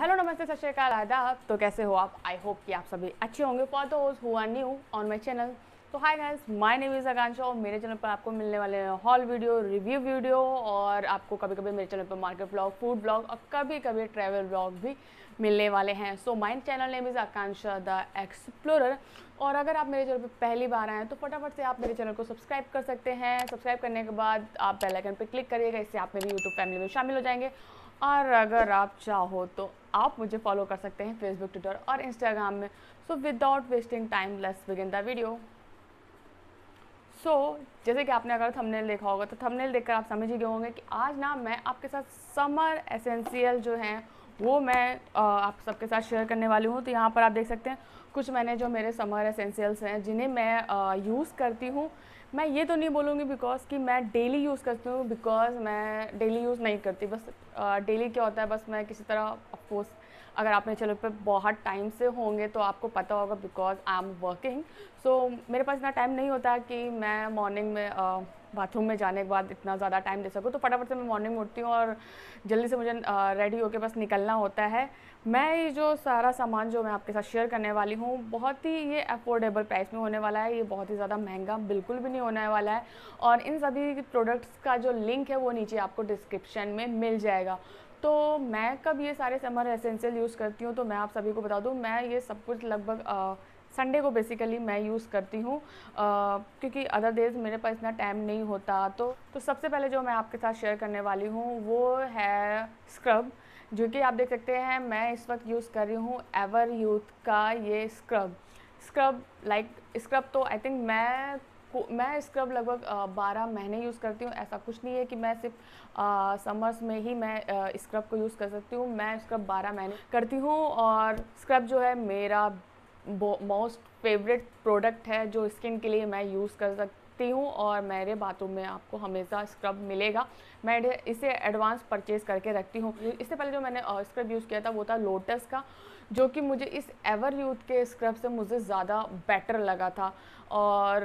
Hello नमस्ते सत श्रीकाल आदाब तो कैसे हो आप आई होप कि आप सभी अच्छे होंगे for those who are new on my channel तो hi guys my name is Akanksha और मेरे चैनल पर आपको मिलने वाले हैं हॉल वीडियो रिव्यू वीडियो और आपको कभी कभी मेरे चैनल पर मार्केट ब्लॉग फूड ब्लॉग और कभी कभी ट्रैवल ब्लॉग भी मिलने वाले हैं so my channel name is Akanksha the explorer और अगर आप मेरे चैनल पर पहली बार आए हैं तो फटाफट से आप मेरे चैनल को सब्सक्राइब कर सकते हैं सब्सक्राइब करने के बाद आप बेलाइकन पर क्लिक करिएगा इससे आप मेरी यूट्यूब फैमिली में शामिल हो जाएंगे और अगर आप चाहो तो आप मुझे फॉलो कर सकते हैं फेसबुक ट्विटर और इंस्टाग्राम में so without wasting time let's begin the video so जैसे कि आपने अगर थंबनेल देखा होगा तो थंबनेल देखकर आप समझ ही गए होंगे कि आज ना मैं आपके साथ समर एसेंशियल जो हैं वो मैं आ, आप सबके साथ शेयर करने वाली हूँ तो यहाँ पर आप देख सकते हैं कुछ मैंने जो मेरे समर एसेंशियल्स हैं जिन्हें मैं यूज़ करती हूँ मैं ये तो नहीं बोलूँगी बिकॉज कि मैं डेली यूज़ करती हूँ बिकॉज मैं डेली यूज़ नहीं करती बस डेली क्या होता है बस मैं किसी तरह ऑफकोर्स अगर आपने चलो पे पर बहुत टाइम से होंगे तो आपको पता होगा because I am working so मेरे पास इतना टाइम नहीं होता कि मैं मॉर्निंग में uh, बाथरूम में जाने के बाद इतना ज़्यादा टाइम दे सकूँ तो फटाफट से मैं मॉर्निंग में उठती हूँ और जल्दी से मुझे रेडी होकर बस निकलना होता है मैं ये जो सारा सामान जो मैं आपके साथ शेयर करने वाली हूँ बहुत ही ये अफोर्डेबल प्राइस में होने वाला है ये बहुत ही ज़्यादा महंगा बिल्कुल भी नहीं होने वाला है और इन सभी प्रोडक्ट्स का जो लिंक है वो नीचे आपको डिस्क्रिप्शन में मिल जाएगा तो मैं कब ये सारे समर एसेंशियल यूज़ करती हूँ तो मैं आप सभी को बता दूँ मैं ये सब कुछ लगभग संडे को बेसिकली मैं यूज़ करती हूँ क्योंकि अदर डेज मेरे पास इतना टाइम नहीं होता तो तो सबसे पहले जो मैं आपके साथ शेयर करने वाली हूँ वो है स्क्रब जो कि आप देख सकते हैं मैं इस वक्त यूज़ कर रही हूँ एवर यूथ का ये scrub scrub like like, scrub तो आई थिंक मैं मैं स्क्रब लगभग बारह महीने यूज़ करती हूँ ऐसा कुछ नहीं है कि मैं सिर्फ समर्स में ही मैं स्क्रब को यूज़ कर सकती हूँ मैं स्क्रब बारह महीने करती हूँ और स्क्रब जो है मेरा मोस्ट फेवरेट प्रोडक्ट है जो स्किन के लिए मैं यूज़ कर सकती हूँ और मेरे बाथरूम में आपको हमेशा स्क्रब मिलेगा मैं इसे एडवांस परचेज़ करके रखती हूँ इससे पहले जो मैंने स्क्रब यूज़ किया था वो था लोटस का जो कि मुझे इस एवर यूथ के स्क्रब से मुझे ज़्यादा बेटर लगा था और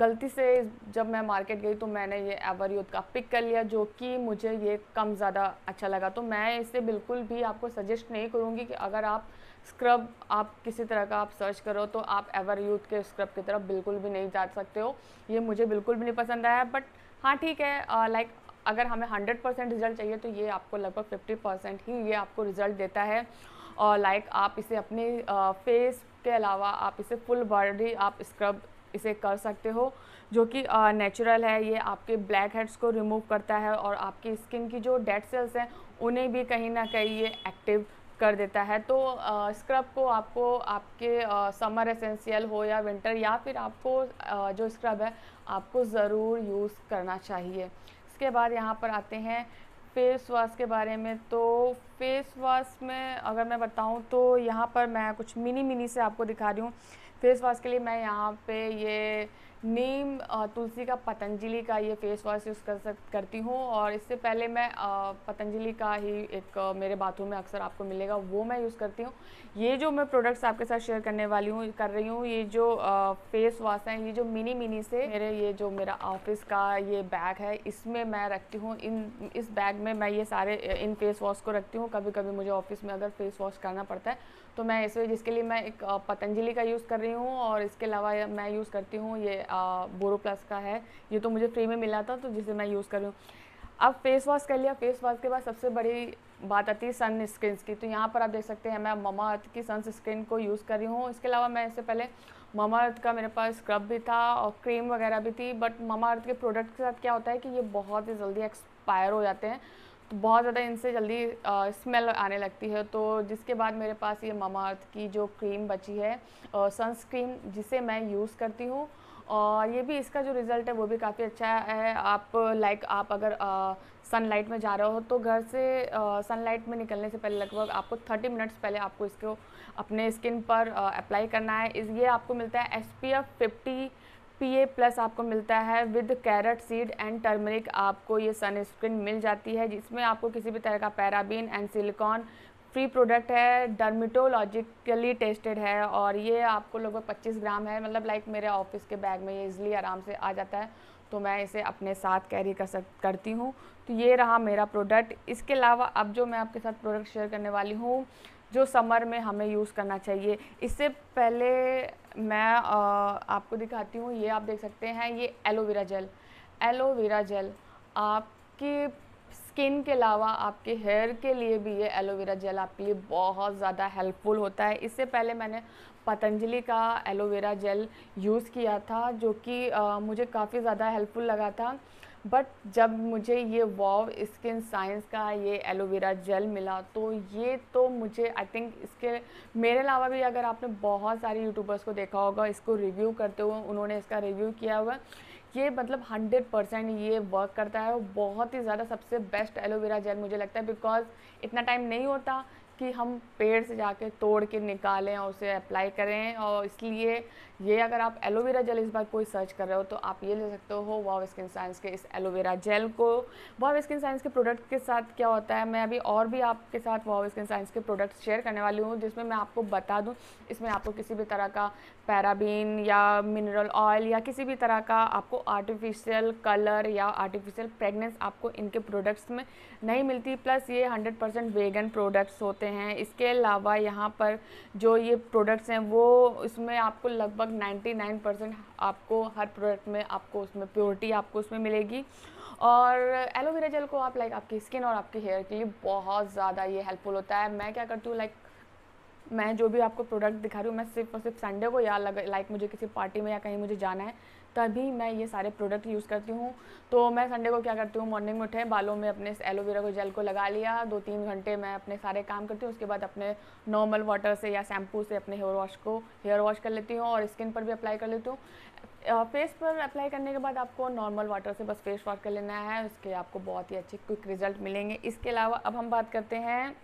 गलती से जब मैं मार्केट गई तो मैंने ये एवर यूथ का पिक कर लिया जो कि मुझे ये कम ज़्यादा अच्छा लगा तो मैं इसे बिल्कुल भी आपको सजेस्ट नहीं करूँगी कि अगर आप स्क्रब आप किसी तरह का आप सर्च करो तो आप एवर यूथ के स्क्रब की तरफ बिल्कुल भी नहीं जा सकते हो ये मुझे बिल्कुल भी नहीं पसंद आया बट हाँ ठीक है लाइक अगर हमें 100 परसेंट रिज़ल्ट चाहिए तो ये आपको लगभग 50 परसेंट ही ये आपको रिज़ल्ट देता है और लाइक आप इसे अपने फेस के अलावा आप इसे फुल बॉडी आप स्क्रब इसे कर सकते हो जो कि नेचुरल है ये आपके ब्लैक हेड्स को रिमूव करता है और आपकी स्किन की जो डेड सेल्स हैं उन्हें भी कहीं ना कहीं ये एक्टिव कर देता है तो स्क्रब को आपको आपके समर एसेंशियल हो या विंटर या फिर आपको आ, जो स्क्रब है आपको ज़रूर यूज़ करना चाहिए इसके बाद यहाँ पर आते हैं फेस वाश के बारे में तो फेस वाश में अगर मैं बताऊं तो यहाँ पर मैं कुछ मिनी मिनी से आपको दिखा रही हूँ फेस वाश के लिए मैं यहाँ पे ये नीम तुलसी का पतंजलि का ये फेस वॉश यूज़ कर सक करती हूँ और इससे पहले मैं पतंजलि का ही एक मेरे बाथरूम में अक्सर आपको मिलेगा वो मैं यूज़ करती हूँ ये जो मैं प्रोडक्ट्स आपके साथ शेयर करने वाली हूँ कर रही हूँ ये जो फेस वॉश हैं ये जो मिनी मिनी से मेरे ये जो मेरा ऑफिस का ये बैग है इसमें मैं रखती हूँ इन इस बैग में मैं ये सारे इन फेस वॉश को रखती हूँ कभी कभी मुझे ऑफिस में अगर फेस वॉश करना पड़ता है तो मैं इस जिसके लिए मैं एक पतंजलि का यूज़ कर रही हूँ और इसके अलावा मैं यूज़ करती हूँ ये बोरो प्लस का है ये तो मुझे फ्री में मिला था तो जिसे मैं यूज़ कर रही हूँ अब फेस वॉश कर लिया फेस वॉश के बाद सबसे बड़ी बात आती है सन स्क्रीन की तो यहाँ पर आप देख सकते हैं मैं ममा अर्थ की सन स्क्रीन को यूज़ कर रही हूँ इसके अलावा मैं इससे पहले ममा अर्थ का मेरे पास स्क्रब भी था और क्रीम वगैरह भी थी बट ममा अर्थ के प्रोडक्ट के साथ क्या होता है कि ये बहुत ही जल्दी एक्सपायर हो जाते हैं बहुत ज़्यादा इनसे जल्दी स्मेल आने लगती है तो जिसके बाद मेरे पास ये मामा अर्थ की जो क्रीम बची है सनस्क्रीन जिसे मैं यूज़ करती हूँ और ये भी इसका जो रिज़ल्ट है वो भी काफ़ी अच्छा है आप लाइक आप अगर सनलाइट में जा रहे हो तो घर से सनलाइट में निकलने से पहले लगभग आपको 30 मिनट्स पहले आपको इसको अपने स्किन पर अप्लाई करना है इस ये आपको मिलता है S P F fifty P plus आपको मिलता है with carrot seed and turmeric आपको ये सनस्क्रीन मिल जाती है जिसमें आपको किसी भी तरह का paraben and silicone free product है डर्मिटोलॉजिकली टेस्टेड है और ये आपको लगभग 25 ग्राम है मतलब लाइक मेरे ऑफिस के बैग में ये इजली आराम से आ जाता है तो मैं इसे अपने साथ कैरी कर सक करती हूँ तो ये रहा मेरा प्रोडक्ट इसके अलावा अब जो मैं आपके साथ प्रोडक्ट शेयर करने वाली हूँ जो समर में हमें यूज़ करना चाहिए इससे पहले मैं आपको दिखाती हूँ ये आप देख सकते हैं ये एलोवेरा जेल एलोवेरा जेल आपके स्किन के अलावा आपके हेयर के लिए भी ये एलोवेरा जेल आपके लिए बहुत ज़्यादा हेल्पफुल होता है इससे पहले मैंने पतंजलि का एलोवेरा जेल यूज़ किया था जो कि मुझे काफ़ी ज़्यादा हेल्पफुल लगा था बट जब मुझे ये वॉव स्किन साइंस का ये एलोवेरा जेल मिला तो ये तो मुझे आई थिंक इसके मेरे अलावा भी अगर आपने बहुत सारे यूट्यूबर्स को देखा होगा इसको रिव्यू करते हुए उन्होंने इसका रिव्यू किया हुआ ये मतलब हंड्रेड परसेंट ये वर्क करता है और बहुत ही ज़्यादा सबसे बेस्ट एलोवेरा जेल मुझे लगता है बिकॉज इतना टाइम नहीं होता कि हम पेड़ से जाके तोड़ के निकालें और उसे अप्लाई करें और इसलिए ये अगर आप एलोवेरा जेल इस बार कोई सर्च कर रहे हो तो आप ये ले सकते हो वाव स्किन साइंस के इस एलोवेरा जेल को वाव स्किन साइंस के प्रोडक्ट के साथ क्या होता है मैं अभी और भी आपके साथ वाव स्किन साइंस के प्रोडक्ट्स शेयर करने वाली हूँ जिसमें मैं आपको बता दूँ इसमें आपको किसी भी तरह का पैराबीन या मिनरल ऑयल या किसी भी तरह का आपको आर्टिफिशियल कलर या आर्टिफिशियल प्रेगनेंस आपको इनके प्रोडक्ट्स में नहीं मिलती प्लस ये हंड्रेड परसेंट वेगन प्रोडक्ट्स होते सकते हैं इसके अलावा यहाँ पर जो ये प्रोडक्ट्स हैं वो इसमें आपको लगभग 99 परसेंट आपको हर प्रोडक्ट में आपको उसमें प्योरिटी आपको उसमें मिलेगी और एलोवेरा जेल को आप लाइक आपकी स्किन और आपके हेयर के लिए बहुत ज़्यादा ये हेल्पफुल होता है मैं क्या करती हूँ लाइक मैं जो भी आपको प्रोडक्ट दिखा रही हूँ मैं सिर्फ और सिर्फ संडे को या लाइक मुझे किसी पार्टी में या कहीं मुझे जाना है तभी मैं ये सारे प्रोडक्ट यूज़ करती हूँ तो मैं संडे को क्या करती हूँ मॉर्निंग में उठे बालों में अपने एलोवेरा को जेल को लगा लिया दो तीन घंटे मैं अपने सारे काम करती हूँ उसके बाद अपने नॉर्मल वाटर से या शैम्पू से अपने हेयर वॉश को हेयर वॉश कर लेती हूँ और स्किन पर भी अप्लाई कर लेती हूँ फेस पर अप्लाई करने के बाद आपको नॉर्मल वाटर से बस फेस वॉश कर लेना है उसके आपको बहुत ही अच्छे क्विक रिजल्ट मिलेंगे इसके अलावा अब हम बात करते हैं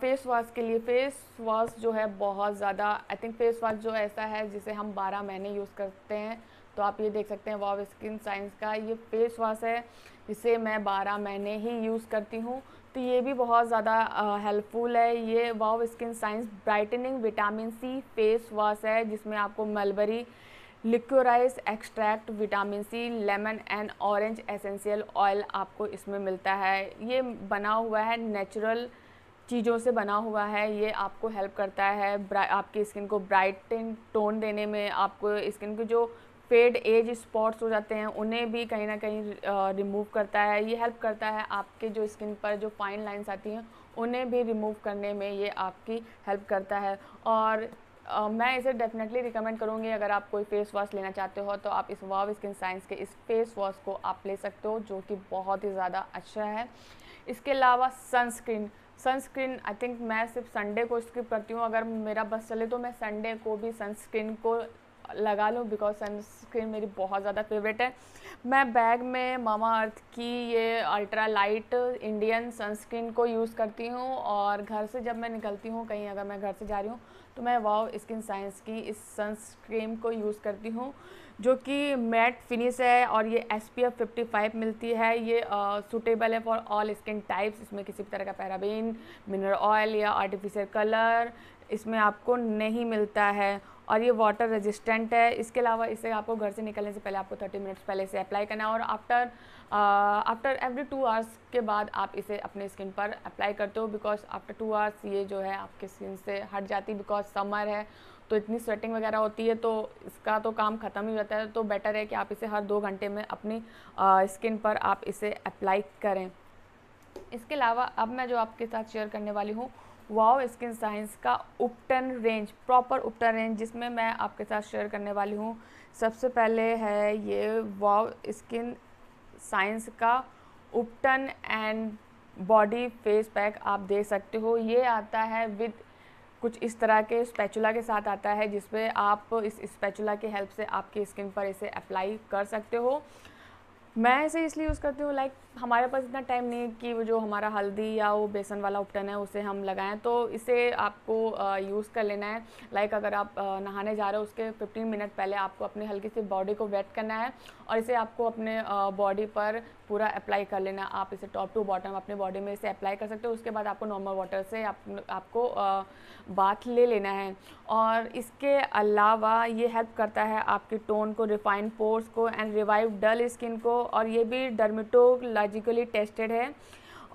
फेस वाश के लिए फेस वॉश जो है बहुत ज़्यादा आई थिंक फेस वाश जो ऐसा है जिसे हम बारह महीने यूज़ करते हैं तो आप ये देख सकते हैं वाव स्किन साइंस का ये फेस वाश है इसे मैं बारह महीने ही यूज़ करती हूँ तो ये भी बहुत ज़्यादा हेल्पफुल है ये wow skin science brightening vitamin C face wash है जिसमें आपको mulberry liquorice extract vitamin C lemon and orange essential oil आपको इसमें मिलता है ये बना हुआ है नेचुरल चीज़ों से बना हुआ है ये आपको हेल्प करता है आपकी स्किन को ब्राइटन टोन देने में आपको स्किन के जो फेड एज स्पॉट्स हो जाते हैं उन्हें भी कहीं ना कहीं रिमूव करता है ये हेल्प करता है आपके जो स्किन पर जो फाइन लाइंस आती हैं उन्हें भी रिमूव करने में ये आपकी हेल्प करता है और आ, मैं इसे डेफिनेटली रिकमेंड करूँगी अगर आप कोई फेस वॉश लेना चाहते हो तो आप इस वाव स्किन साइंस के इस फेस वॉश को आप ले सकते हो जो कि बहुत ही ज़्यादा अच्छा है इसके अलावा सनस्क्रीन सनस्क्रीन आई थिंक मैं सिर्फ संडे को स्किप करती हूँ अगर मेरा बस चले तो मैं संडे को भी सनस्क्रीन को लगा लूँ बिकॉज सनस्क्रीन मेरी बहुत ज़्यादा फेवरेट है मैं बैग में मामा अर्थ की ये अल्ट्रा लाइट इंडियन सनस्क्रीन को यूज़ करती हूँ और घर से जब मैं निकलती हूँ कहीं अगर मैं घर से जा रही हूँ तो मैं वाव स्किन साइंस की इस सनस्क्रीन को यूज़ करती हूँ जो कि मैट फिनिश है और ये S P F fifty five मिलती है ये सूटेबल है फॉर ऑल स्किन टाइप्स इसमें किसी भी तरह का पैराबीन मिनरल ऑयल या आर्टिफिशियल कलर इसमें आपको नहीं मिलता है और ये वाटर रेजिस्टेंट है इसके अलावा इसे आपको घर से निकलने से पहले आपको 30 मिनट्स पहले से अप्लाई करना है और after after every two hours के बाद आप इसे अपने स्किन पर अप्लाई करते हो बिकॉज आफ्टर टू आवर्स ये जो है आपके स्किन से हट जाती है बिकॉज समर है तो इतनी स्वेटिंग वगैरह होती है तो इसका तो काम ख़त्म ही होता है तो बेटर है कि आप इसे हर दो घंटे में अपनी स्किन uh, पर आप इसे अप्लाई करें इसके अलावा अब मैं जो आपके साथ शेयर करने वाली हूँ वाओ स्किन साइंस का उपटन रेंज प्रॉपर उपटन रेंज जिसमें मैं आपके साथ शेयर करने वाली हूँ सबसे पहले है ये वाओ स्किन साइंस का उपटन एंड बॉडी फेस पैक आप देख सकते हो ये आता है विद कुछ इस तरह के स्पैचुला के साथ आता है जिसपे आप इस स्पैचुला की हेल्प से आपकी स्किन पर इसे अप्लाई कर सकते हो मैं इसे इसलिए यूज़ करती हूँ लाइक हमारे पास इतना टाइम नहीं है कि वो जो हमारा हल्दी या वो बेसन वाला उपटन है उसे हम लगाएं तो इसे आपको यूज़ कर लेना है लाइक अगर आप नहाने जा रहे हो उसके 15 मिनट पहले आपको अपनी हल्की सी बॉडी को वेट करना है और इसे आपको अपने बॉडी पर पूरा अप्लाई कर लेना है आप इसे टॉप टू बॉटम अपने बॉडी में इसे अप्लाई कर सकते हो उसके बाद आपको नॉर्मल वाटर से आप, आपको बाथ ले लेना है और इसके अलावा ये हेल्प करता है आपके टोन को रिफाइन पोर्स को एंड रिवाइव डल स्किन को और ये भी डर्मेटोलॉजिकली टेस्टेड है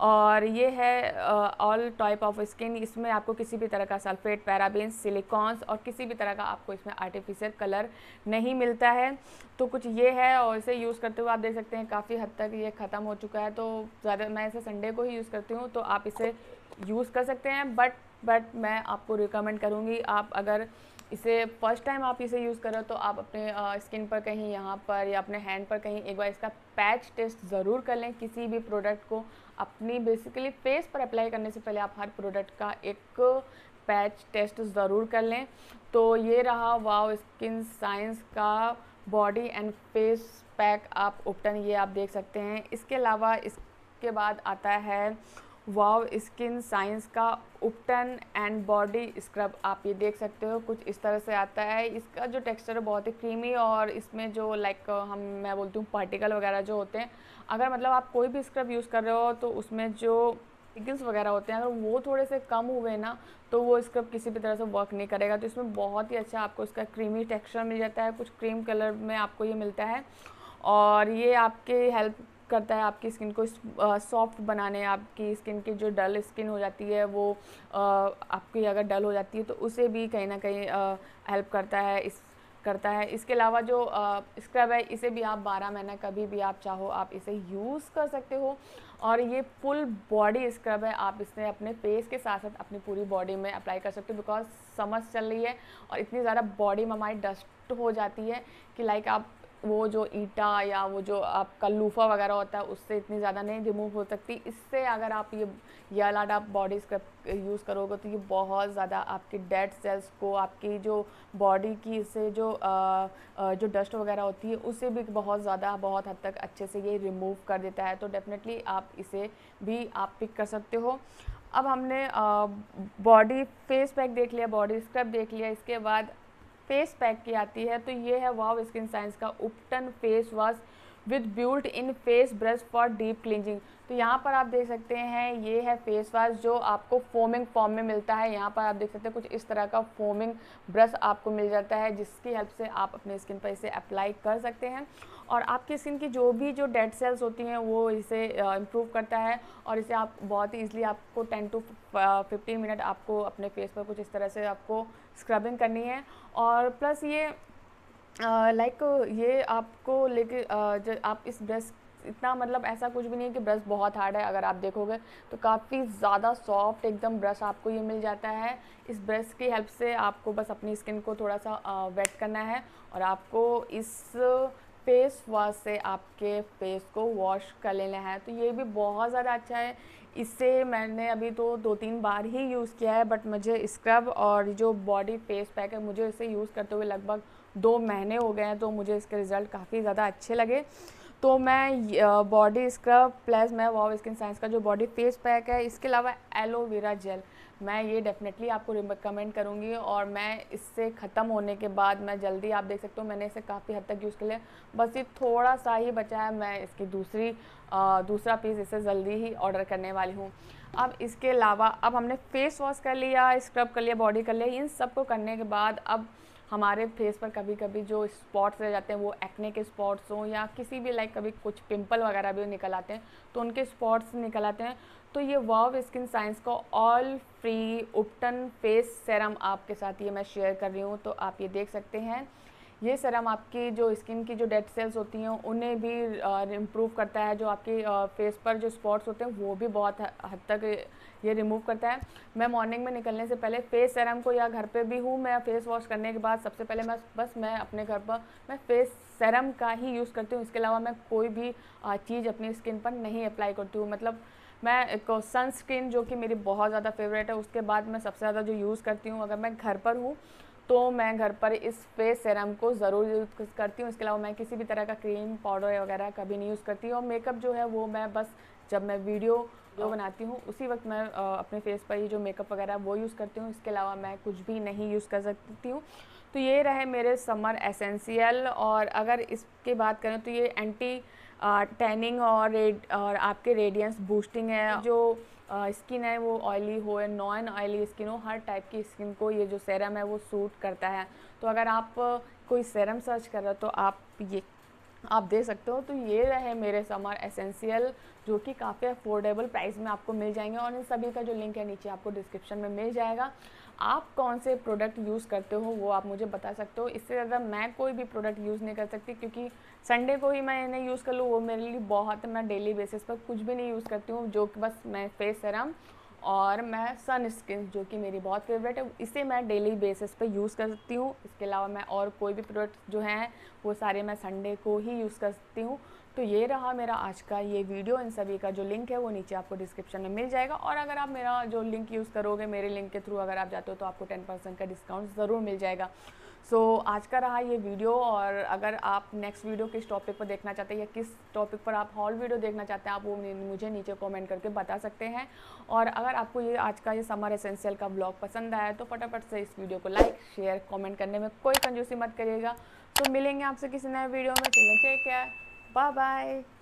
और ये है ऑल टाइप ऑफ स्किन इसमें आपको किसी भी तरह का सल्फेट पैराबेंस सिलिकॉन्स और किसी भी तरह का आपको इसमें आर्टिफिशियल कलर नहीं मिलता है तो कुछ ये है और इसे यूज़ करते हुए आप देख सकते हैं काफ़ी हद तक ये ख़त्म हो चुका है तो ज़्यादा मैं इसे संडे को ही यूज़ करती हूँ तो आप इसे यूज़ कर सकते हैं बट बट मैं आपको रिकमेंड करूँगी आप अगर इसे फर्स्ट टाइम आप इसे यूज़ करो तो आप अपने स्किन पर कहीं यहाँ पर या अपने हैंड पर कहीं एक बार इसका पैच टेस्ट ज़रूर कर लें किसी भी प्रोडक्ट को अपनी बेसिकली फेस पर अप्लाई करने से पहले आप हर प्रोडक्ट का एक पैच टेस्ट ज़रूर कर लें तो ये रहा वाव स्किन साइंस का बॉडी एंड फेस पैक आप उपटन ये आप देख सकते हैं इसके अलावा इसके बाद आता है वाव स्किन साइंस का उपटन एंड बॉडी स्क्रब आप ये देख सकते हो कुछ इस तरह से आता है इसका जो टेक्सचर है बहुत ही क्रीमी और इसमें जो लाइक हम मैं बोलती हूँ पार्टिकल वगैरह जो होते हैं अगर मतलब आप कोई भी स्क्रब यूज़ कर रहे हो तो उसमें जो पिकल्स वगैरह होते हैं अगर वो थोड़े से कम हुए ना तो वो स्क्रब किसी भी तरह से वर्क नहीं करेगा तो इसमें बहुत ही अच्छा आपको इसका क्रीमी टेक्सचर मिल जाता है कुछ क्रीम कलर में आपको ये मिलता है और ये आपके हेल्प करता है आपकी स्किन को सॉफ्ट बनाने आपकी स्किन की जो डल स्किन हो जाती है वो आपकी अगर डल हो जाती है तो उसे भी कहीं ना कहीं हेल्प करता है इस करता है इसके अलावा जो स्क्रब है इसे भी आप 12 महीना कभी भी आप चाहो आप इसे यूज़ कर सकते हो और ये फुल बॉडी स्क्रब है आप इसे अपने फेस के साथ साथ अपनी पूरी बॉडी में अप्लाई कर सकते हो बिकॉज समझ चल रही है और इतनी ज़्यादा बॉडी में हमारी डस्ट हो जाती है कि लाइक आप वो जो ईटा या वो जो आपका लूफा वगैरह होता है उससे इतनी ज़्यादा नहीं रिमूव हो सकती इससे अगर आप ये ये अलाट आप बॉडी स्क्रब यूज़ करोगे तो ये बहुत ज़्यादा आपके डेड सेल्स को आपकी जो बॉडी की से जो आ, जो डस्ट वगैरह होती है उसे भी बहुत ज़्यादा बहुत हद तक अच्छे से ये रिमूव कर देता है तो डेफिनेटली आप इसे भी आप पिक कर सकते हो अब हमने बॉडी फेस पैक देख लिया बॉडी स्क्रब देख लिया इसके बाद फेस पैक की आती है तो ये है वाव स्किन साइंस का उपटन face wash with built in face brush for deep cleansing तो यहाँ पर आप देख सकते हैं ये है फेस वॉश जो आपको फोमिंग फॉर्म में मिलता है यहाँ पर आप देख सकते हैं कुछ इस तरह का फोमिंग ब्रश आपको मिल जाता है जिसकी हेल्प से आप अपने स्किन पर इसे अप्लाई कर सकते हैं और आपकी स्किन की जो भी जो डेड सेल्स होती हैं वो इसे इम्प्रूव करता है और इसे आप बहुत ही ईजिली आपको टेन टू फिफ्टीन मिनट आपको अपने फेस पर कुछ इस तरह से आपको स्क्रबिंग करनी है और प्लस ये लाइक ये आपको लेके आप इस ब्रश इतना मतलब ऐसा कुछ भी नहीं है कि ब्रश बहुत हार्ड है अगर आप देखोगे तो काफ़ी ज़्यादा सॉफ्ट एकदम ब्रश आपको ये मिल जाता है इस ब्रश की हेल्प से आपको बस अपनी स्किन को थोड़ा सा वेट करना है और आपको इस फेस वॉश से आपके फेस को वॉश कर लेना है तो ये भी बहुत ज़्यादा अच्छा है इससे मैंने अभी तो दो तीन बार ही यूज़ किया है बट मुझे स्क्रब और जो बॉडी फेस पैक है मुझे इसे यूज़ करते हुए लगभग दो महीने हो गए हैं तो मुझे इसके रिज़ल्ट काफ़ी ज़्यादा अच्छे लगे तो मैं बॉडी स्क्रब प्लस मैं वॉव स्किन साइंस का जो बॉडी फेस पैक है इसके अलावा एलोवेरा जेल मैं ये डेफिनेटली आपको रिकमेंड करूँगी और मैं इससे ख़त्म होने के बाद मैं जल्दी आप देख सकते हो मैंने इसे काफ़ी हद तक यूज़ कर लिया बस ये थोड़ा सा ही बचा है मैं इसकी दूसरी आ, दूसरा पीस इसे जल्दी ही ऑर्डर करने वाली हूँ अब इसके अलावा अब हमने फेस वॉश कर लिया स्क्रब कर लिया बॉडी कर लिया इन सब को करने के बाद अब हमारे फेस पर कभी कभी जो स्पॉट्स रह जाते हैं वो एक्ने के स्पॉट्स हों या किसी भी लाइक कभी कुछ पिंपल वगैरह भी निकल आते हैं तो उनके स्पॉट्स निकल आते हैं तो ये वाव स्किन साइंस को ऑल फ्री उपटन फेस सेरम आपके साथ ये मैं शेयर कर रही हूँ तो आप ये देख सकते हैं ये सरम आपकी जो स्किन की जो डेड सेल्स होती हैं उन्हें भी इम्प्रूव करता है जो आपके फेस पर जो स्पॉट्स होते हैं वो भी बहुत हद तक ये रिमूव करता है मैं मॉर्निंग में निकलने से पहले फेस सरम को या घर पे भी हूँ मैं फेस वॉश करने के बाद सबसे पहले मैं बस मैं अपने घर पर मैं फेस सरम का ही यूज़ करती हूँ इसके अलावा मैं कोई भी चीज़ अपनी स्किन पर नहीं अप्लाई करती हूँ मतलब मैं एक सनस्क्रीन जो कि मेरी बहुत ज़्यादा फेवरेट है उसके बाद मैं सबसे ज़्यादा जो यूज़ करती हूँ अगर मैं घर पर हूँ तो मैं घर पर इस फेस सेरम को ज़रूर यूज़ करती हूँ इसके अलावा मैं किसी भी तरह का क्रीम पाउडर वगैरह कभी नहीं यूज़ करती हूँ और मेकअप जो है वो मैं बस जब मैं वीडियो जो हाँ। बनाती हूँ उसी वक्त मैं अपने फेस पर ही जो मेकअप वगैरह वो यूज़ करती हूँ इसके अलावा मैं कुछ भी नहीं यूज़ कर सकती हूँ तो ये रहे मेरे समर एसेंशियल और अगर इसकी बात करें तो ये एंटी टैनिंग और रेड और आपके रेडियंस बूस्टिंग है हाँ। जो स्किन है वो ऑयली हो या नॉन ऑयली स्किन हो हर टाइप की स्किन को ये जो सेरम है वो सूट करता है तो अगर आप कोई सेरम सर्च कर रहे हो तो आप ये आप दे सकते हो तो ये रहे मेरे समर एसेंशियल जो कि काफ़ी अफोर्डेबल प्राइस में आपको मिल जाएंगे और इन सभी का जो लिंक है नीचे आपको डिस्क्रिप्शन में मिल जाएगा आप कौन से प्रोडक्ट यूज़ करते हो वो आप मुझे बता सकते हो इससे ज़्यादा मैं कोई भी प्रोडक्ट यूज़ नहीं कर सकती क्योंकि संडे को ही मैं इन्हें यूज़ कर लूँ वो मेरे लिए बहुत मैं डेली बेसिस पर कुछ भी नहीं यूज़ करती हूँ जो कि बस मैं फेस सरम और मैं सन स्किन जो कि मेरी बहुत फेवरेट है इसे मैं डेली बेसिस पर यूज़ करती हूँ इसके अलावा मैं और कोई भी प्रोडक्ट जो हैं वो सारे मैं संडे को ही यूज़ करती हूँ तो ये रहा मेरा आज का ये वीडियो इन सभी का जो लिंक है वो नीचे आपको डिस्क्रिप्शन में मिल जाएगा और अगर आप मेरा जो लिंक यूज़ करोगे मेरे लिंक के थ्रू अगर आप जाते हो तो आपको टेन परसेंट का डिस्काउंट ज़रूर मिल जाएगा सो so, आज का रहा ये वीडियो और अगर आप नेक्स्ट वीडियो किस टॉपिक पर देखना चाहते हैं या किस टॉपिक पर आप हॉल वीडियो देखना चाहते हैं आप वो मुझे नीचे कमेंट करके बता सकते हैं और अगर आपको ये आज का ये समर एसेंशियल का ब्लॉग पसंद आया तो फटाफट से इस वीडियो को लाइक शेयर कमेंट करने में कोई कंजूसी मत करिएगा तो मिलेंगे आपसे किसी नए वीडियो में चलिए ठीक है बाय बाय